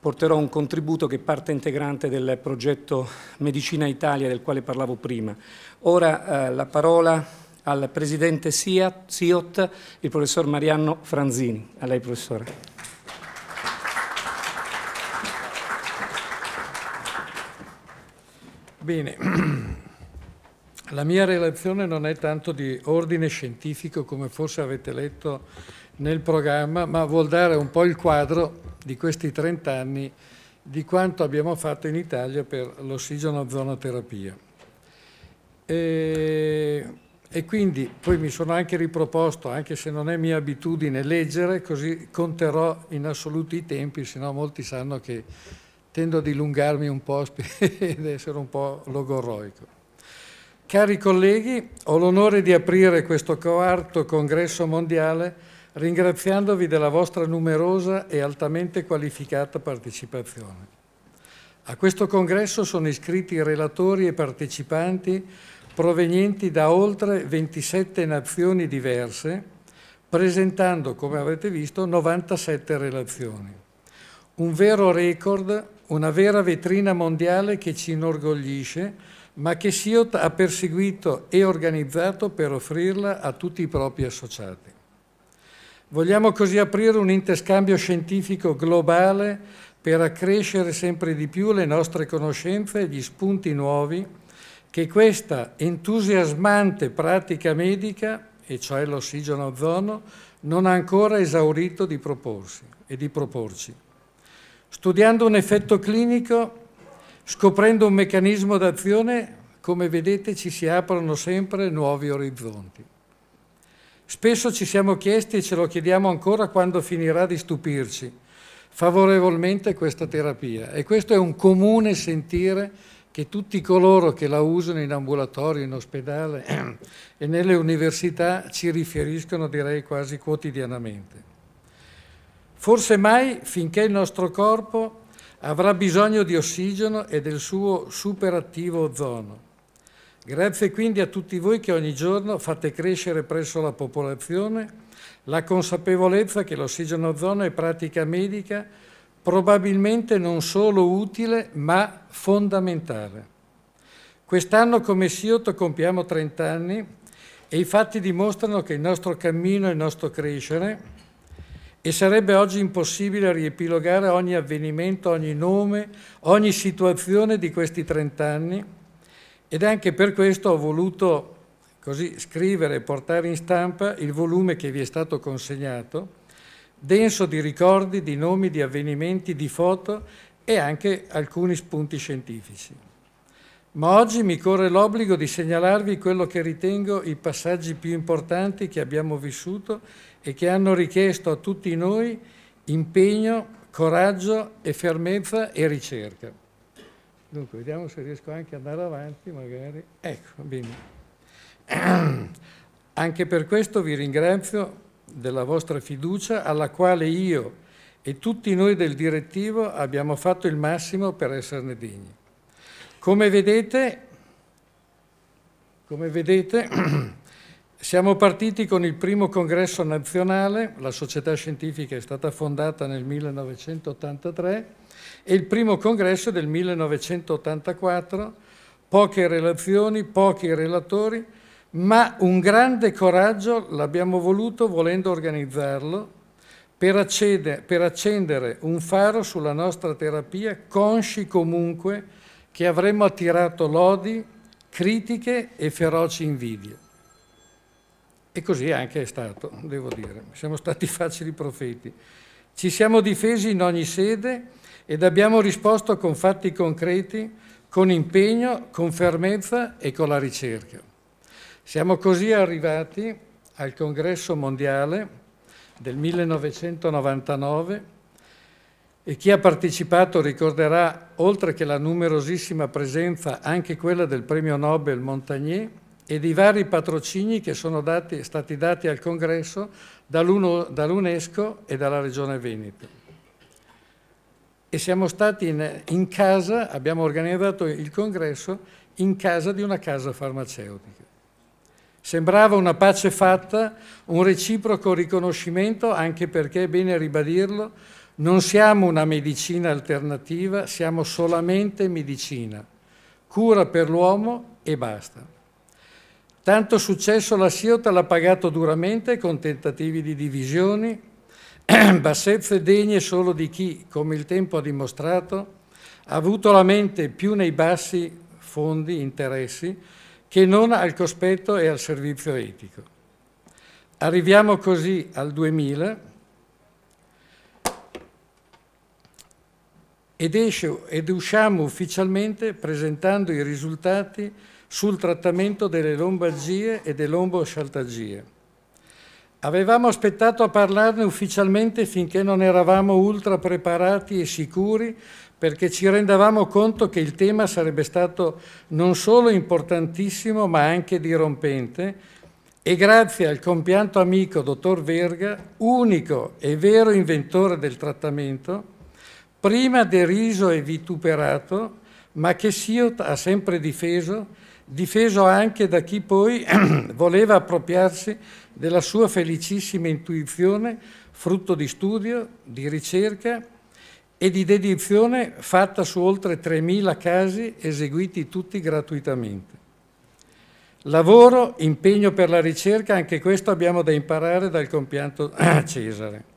porterò un contributo che è parte integrante del progetto Medicina Italia del quale parlavo prima. Ora eh, la parola al presidente SIOT, il professor Mariano Franzini. A lei professore. Bene, La mia relazione non è tanto di ordine scientifico come forse avete letto nel programma, ma vuol dare un po' il quadro di questi 30 anni di quanto abbiamo fatto in Italia per l'ossigeno zonoterapia. E, e quindi poi mi sono anche riproposto, anche se non è mia abitudine, leggere, così conterò in assoluti i tempi, se no molti sanno che tendo a dilungarmi un po' ed essere un po' logorroico. Cari colleghi, ho l'onore di aprire questo quarto congresso mondiale ringraziandovi della vostra numerosa e altamente qualificata partecipazione. A questo congresso sono iscritti relatori e partecipanti provenienti da oltre 27 nazioni diverse, presentando, come avete visto, 97 relazioni. Un vero record, una vera vetrina mondiale che ci inorgoglisce ma che Siot ha perseguito e organizzato per offrirla a tutti i propri associati. Vogliamo così aprire un interscambio scientifico globale per accrescere sempre di più le nostre conoscenze e gli spunti nuovi che questa entusiasmante pratica medica, e cioè l'ossigeno ozono, non ha ancora esaurito di proporsi e di proporci. Studiando un effetto clinico Scoprendo un meccanismo d'azione, come vedete, ci si aprono sempre nuovi orizzonti. Spesso ci siamo chiesti e ce lo chiediamo ancora quando finirà di stupirci favorevolmente questa terapia. E questo è un comune sentire che tutti coloro che la usano in ambulatorio, in ospedale e nelle università ci riferiscono direi quasi quotidianamente. Forse mai finché il nostro corpo avrà bisogno di ossigeno e del suo superattivo ozono. Grazie quindi a tutti voi che ogni giorno fate crescere presso la popolazione la consapevolezza che l'ossigeno ozono è pratica medica probabilmente non solo utile ma fondamentale. Quest'anno come SIOT compiamo 30 anni e i fatti dimostrano che il nostro cammino e il nostro crescere e sarebbe oggi impossibile riepilogare ogni avvenimento, ogni nome, ogni situazione di questi trent'anni ed anche per questo ho voluto così scrivere e portare in stampa il volume che vi è stato consegnato, denso di ricordi, di nomi, di avvenimenti, di foto e anche alcuni spunti scientifici. Ma oggi mi corre l'obbligo di segnalarvi quello che ritengo i passaggi più importanti che abbiamo vissuto e che hanno richiesto a tutti noi impegno, coraggio e fermezza e ricerca. Dunque, vediamo se riesco anche ad andare avanti, magari. Ecco, bene. Anche per questo vi ringrazio della vostra fiducia alla quale io e tutti noi del direttivo abbiamo fatto il massimo per esserne degni. Come vedete, come vedete Siamo partiti con il primo congresso nazionale, la società scientifica è stata fondata nel 1983 e il primo congresso del 1984, poche relazioni, pochi relatori, ma un grande coraggio l'abbiamo voluto volendo organizzarlo per, accedere, per accendere un faro sulla nostra terapia, consci comunque che avremmo attirato lodi, critiche e feroci invidie. E così anche è stato, devo dire. Siamo stati facili profeti. Ci siamo difesi in ogni sede ed abbiamo risposto con fatti concreti, con impegno, con fermezza e con la ricerca. Siamo così arrivati al Congresso Mondiale del 1999 e chi ha partecipato ricorderà, oltre che la numerosissima presenza, anche quella del premio Nobel Montagnier, e di vari patrocini che sono dati, stati dati al congresso dall'UNESCO e dalla Regione Veneto. E siamo stati in, in casa, abbiamo organizzato il congresso in casa di una casa farmaceutica. Sembrava una pace fatta, un reciproco riconoscimento, anche perché, è bene ribadirlo, non siamo una medicina alternativa, siamo solamente medicina, cura per l'uomo e basta. Tanto successo la Sciota l'ha pagato duramente con tentativi di divisioni, bassezze degne solo di chi, come il tempo ha dimostrato, ha avuto la mente più nei bassi fondi, interessi, che non al cospetto e al servizio etico. Arriviamo così al 2000 ed, esce, ed usciamo ufficialmente presentando i risultati sul trattamento delle lombalgie e dell'omboscialtagie. Avevamo aspettato a parlarne ufficialmente finché non eravamo ultra preparati e sicuri perché ci rendevamo conto che il tema sarebbe stato non solo importantissimo ma anche dirompente e grazie al compianto amico dottor Verga, unico e vero inventore del trattamento, prima deriso e vituperato, ma che Siot ha sempre difeso difeso anche da chi poi voleva appropriarsi della sua felicissima intuizione, frutto di studio, di ricerca e di dedizione fatta su oltre 3.000 casi eseguiti tutti gratuitamente. Lavoro, impegno per la ricerca, anche questo abbiamo da imparare dal compianto Cesare.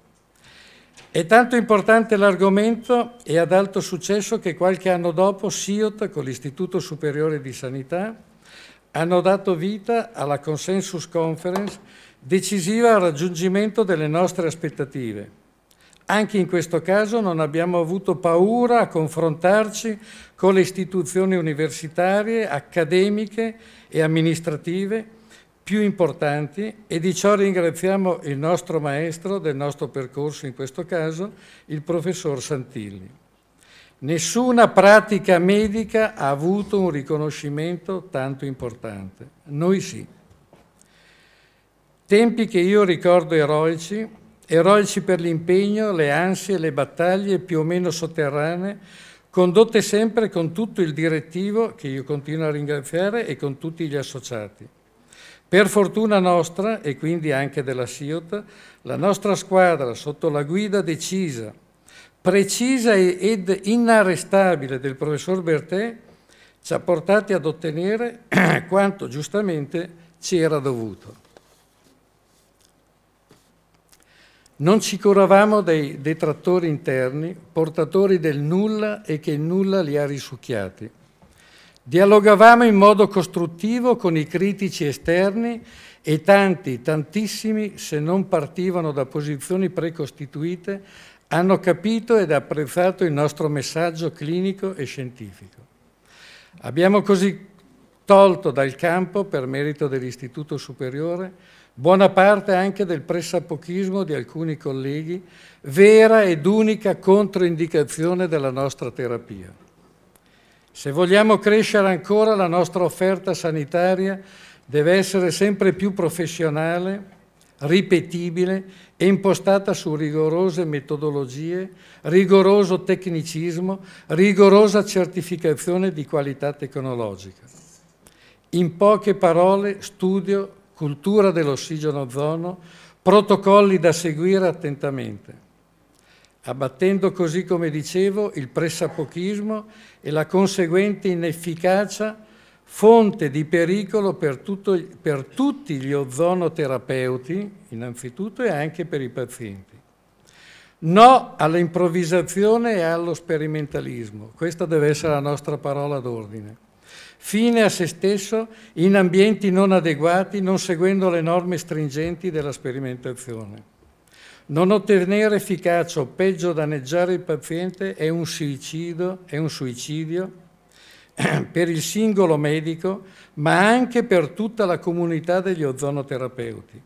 È tanto importante l'argomento e ad alto successo che qualche anno dopo SIOT con l'Istituto Superiore di Sanità hanno dato vita alla Consensus Conference decisiva al raggiungimento delle nostre aspettative. Anche in questo caso non abbiamo avuto paura a confrontarci con le istituzioni universitarie, accademiche e amministrative più importanti e di ciò ringraziamo il nostro maestro del nostro percorso, in questo caso il professor Santilli. Nessuna pratica medica ha avuto un riconoscimento tanto importante, noi sì. Tempi che io ricordo eroici, eroici per l'impegno, le ansie, le battaglie più o meno sotterranee, condotte sempre con tutto il direttivo, che io continuo a ringraziare, e con tutti gli associati. Per fortuna nostra, e quindi anche della SIOT, la nostra squadra, sotto la guida decisa, precisa ed inarrestabile del professor Bertè, ci ha portati ad ottenere quanto giustamente ci era dovuto. Non ci curavamo dei detrattori interni, portatori del nulla e che il nulla li ha risucchiati Dialogavamo in modo costruttivo con i critici esterni e tanti, tantissimi, se non partivano da posizioni precostituite, hanno capito ed apprezzato il nostro messaggio clinico e scientifico. Abbiamo così tolto dal campo, per merito dell'Istituto Superiore, buona parte anche del pressapochismo di alcuni colleghi, vera ed unica controindicazione della nostra terapia. Se vogliamo crescere ancora, la nostra offerta sanitaria deve essere sempre più professionale, ripetibile e impostata su rigorose metodologie, rigoroso tecnicismo, rigorosa certificazione di qualità tecnologica. In poche parole, studio, cultura dell'ossigeno ozono, protocolli da seguire attentamente abbattendo così, come dicevo, il pressapochismo e la conseguente inefficacia, fonte di pericolo per, tutto, per tutti gli ozonoterapeuti, innanzitutto, e anche per i pazienti. No all'improvvisazione e allo sperimentalismo, questa deve essere la nostra parola d'ordine. Fine a se stesso in ambienti non adeguati, non seguendo le norme stringenti della sperimentazione. Non ottenere efficacia o peggio danneggiare il paziente è un suicidio, è un suicidio per il singolo medico, ma anche per tutta la comunità degli ozonoterapeuti.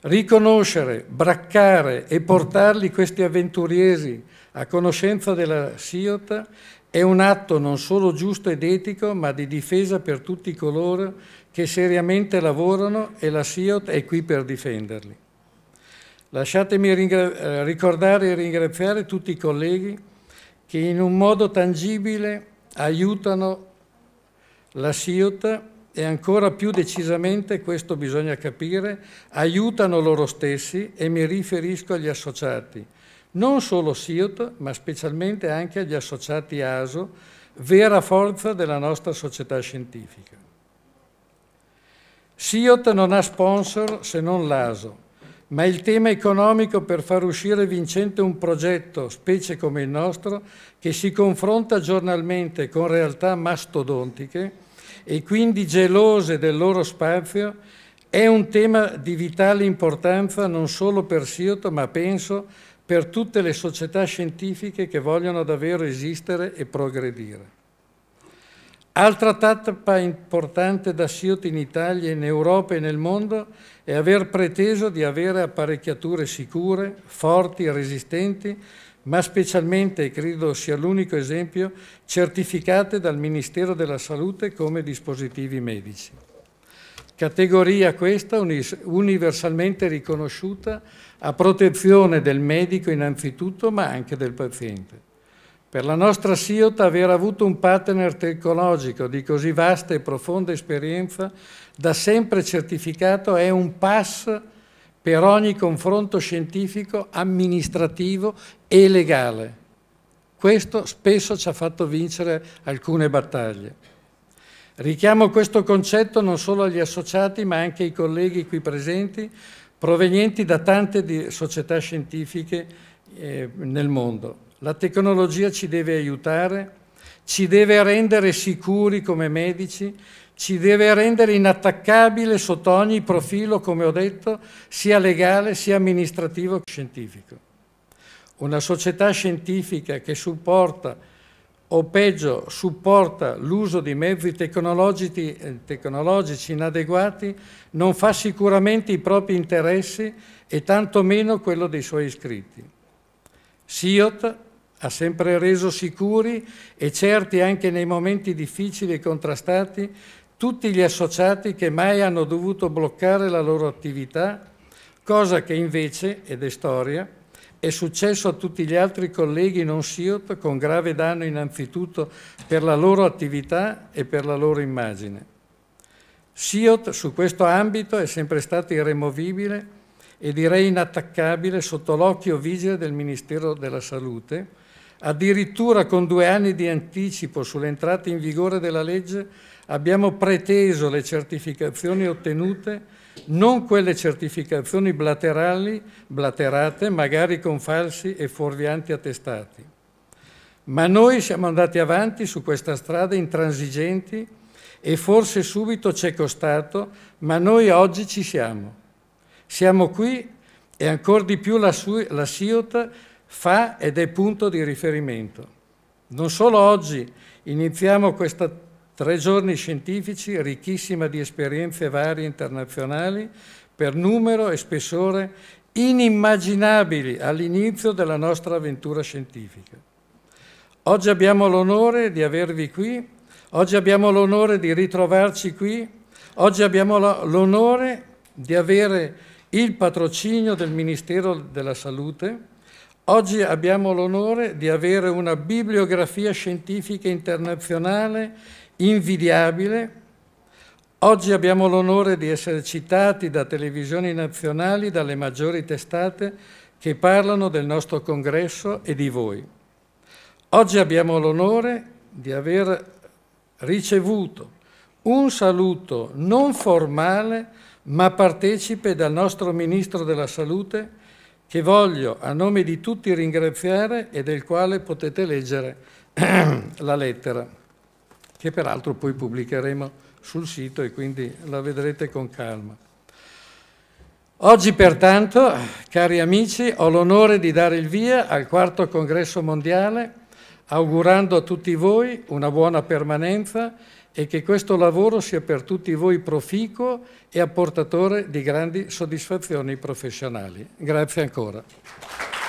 Riconoscere, braccare e portarli questi avventurieri a conoscenza della SIOT è un atto non solo giusto ed etico, ma di difesa per tutti coloro che seriamente lavorano e la SIOT è qui per difenderli. Lasciatemi ringra- eh, ricordare e ringraziare tutti i colleghi che in un modo tangibile aiutano la SIOT e ancora più decisamente, questo bisogna capire, aiutano loro stessi e mi riferisco agli associati, non solo SIOT ma specialmente anche agli associati ASO, vera forza della nostra società scientifica. SIOT non ha sponsor se non l'ASO, ma il tema economico per far uscire vincente un progetto, specie come il nostro, che si confronta giornalmente con realtà mastodontiche e quindi gelose del loro spazio, è un tema di vitale importanza non solo per Sioto, ma penso per tutte le società scientifiche che vogliono davvero esistere e progredire. Altra tappa importante da SIOT in Italia, in Europa e nel mondo è aver preteso di avere apparecchiature sicure, forti e resistenti, ma specialmente, e credo sia l'unico esempio, certificate dal Ministero della Salute come dispositivi medici. Categoria questa universalmente riconosciuta a protezione del medico innanzitutto, ma anche del paziente. Per la nostra Siota aver avuto un partner tecnologico di così vasta e profonda esperienza, da sempre certificato, è un pass per ogni confronto scientifico, amministrativo e legale. Questo spesso ci ha fatto vincere alcune battaglie. Richiamo questo concetto non solo agli associati ma anche ai colleghi qui presenti, provenienti da tante società scientifiche eh, nel mondo. La tecnologia ci deve aiutare, ci deve rendere sicuri come medici, ci deve rendere inattaccabile sotto ogni profilo, come ho detto, sia legale, sia amministrativo che scientifico. Una società scientifica che supporta o peggio supporta l'uso di mezzi tecnologici, eh, inadeguati, non fa sicuramente i propri interessi e tantomeno quello dei suoi iscritti. SIOT ha sempre reso sicuri e certi anche nei momenti difficili e contrastati tutti gli associati che mai hanno dovuto bloccare la loro attività, cosa che invece, ed è storia, è successo a tutti gli altri colleghi non SIOT con grave danno innanzitutto per la loro attività e per la loro immagine. SIOT su questo ambito è sempre stato irremovibile e direi inattaccabile sotto l'occhio vigile del Ministero della Salute, Addirittura con due anni di anticipo sull'entrata in vigore della legge abbiamo preteso le certificazioni ottenute, non quelle certificazioni blaterali, blaterate, magari con falsi e fuorvianti attestati. Ma noi siamo andati avanti su questa strada intransigenti e forse subito ci è costato, ma noi oggi ci siamo. Siamo qui e ancora di più la, la SIOTA fa ed è punto di riferimento. Non solo oggi iniziamo questi tre giorni scientifici ricchissima di esperienze varie internazionali per numero e spessore inimmaginabili all'inizio della nostra avventura scientifica. Oggi abbiamo l'onore di avervi qui, oggi abbiamo l'onore di ritrovarci qui, oggi abbiamo l'onore di avere il patrocinio del Ministero della Salute Oggi abbiamo l'onore di avere una bibliografia scientifica internazionale invidiabile. Oggi abbiamo l'onore di essere citati da televisioni nazionali, dalle maggiori testate che parlano del nostro congresso e di voi. Oggi abbiamo l'onore di aver ricevuto un saluto non formale ma partecipe dal nostro Ministro della Salute, che voglio a nome di tutti ringraziare e del quale potete leggere la lettera, che peraltro poi pubblicheremo sul sito e quindi la vedrete con calma. Oggi pertanto, cari amici, ho l'onore di dare il via al quarto congresso mondiale, augurando a tutti voi una buona permanenza e che questo lavoro sia per tutti voi proficuo e apportatore di grandi soddisfazioni professionali. Grazie ancora.